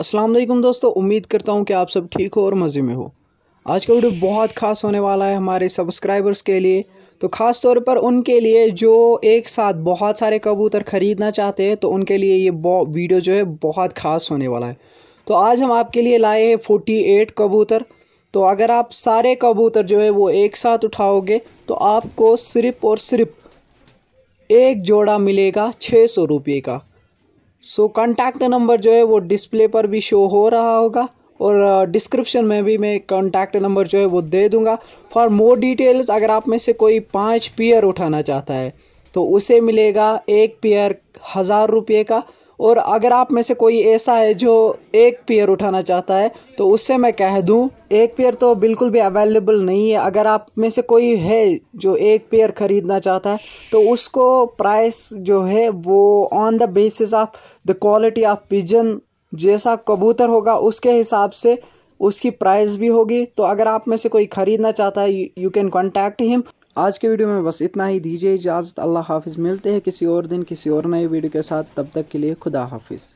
असलम दोस्तों उम्मीद करता हूँ कि आप सब ठीक हो और मज़े में हो आज का वीडियो बहुत खास होने वाला है हमारे सब्सक्राइबर्स के लिए तो ख़ास तौर पर उनके लिए जो एक साथ बहुत सारे कबूतर ख़रीदना चाहते हैं तो उनके लिए ये वीडियो जो है बहुत ख़ास होने वाला है तो आज हम आपके लिए लाए हैं फोर्टी एट कबूतर तो अगर आप सारे कबूतर जो है वो एक साथ उठाओगे तो आपको सिर्फ़ और सिर्फ एक जोड़ा मिलेगा छः सौ रुपये का सो कॉन्टैक्ट नंबर जो है वो डिस्प्ले पर भी शो हो रहा होगा और डिस्क्रिप्शन uh, में भी मैं कॉन्टैक्ट नंबर जो है वो दे दूंगा फॉर मोर डिटेल्स अगर आप में से कोई पाँच पेयर उठाना चाहता है तो उसे मिलेगा एक पेयर हज़ार रुपये का और अगर आप में से कोई ऐसा है जो एक पेयर उठाना चाहता है तो उससे मैं कह दूं एक पेयर तो बिल्कुल भी अवेलेबल नहीं है अगर आप में से कोई है जो एक पेयर ख़रीदना चाहता है तो उसको प्राइस जो है वो on the basis of the quality of pigeon जैसा कबूतर होगा उसके हिसाब से उसकी प्राइस भी होगी तो अगर आप में से कोई ख़रीदना चाहता है यू कैन कॉन्टैक्ट हिम आज के वीडियो में बस इतना ही दीजिए इजाज़त अल्लाह हाफिज़ मिलते हैं किसी और दिन किसी और नए वीडियो के साथ तब तक के लिए खुदा हाफिज़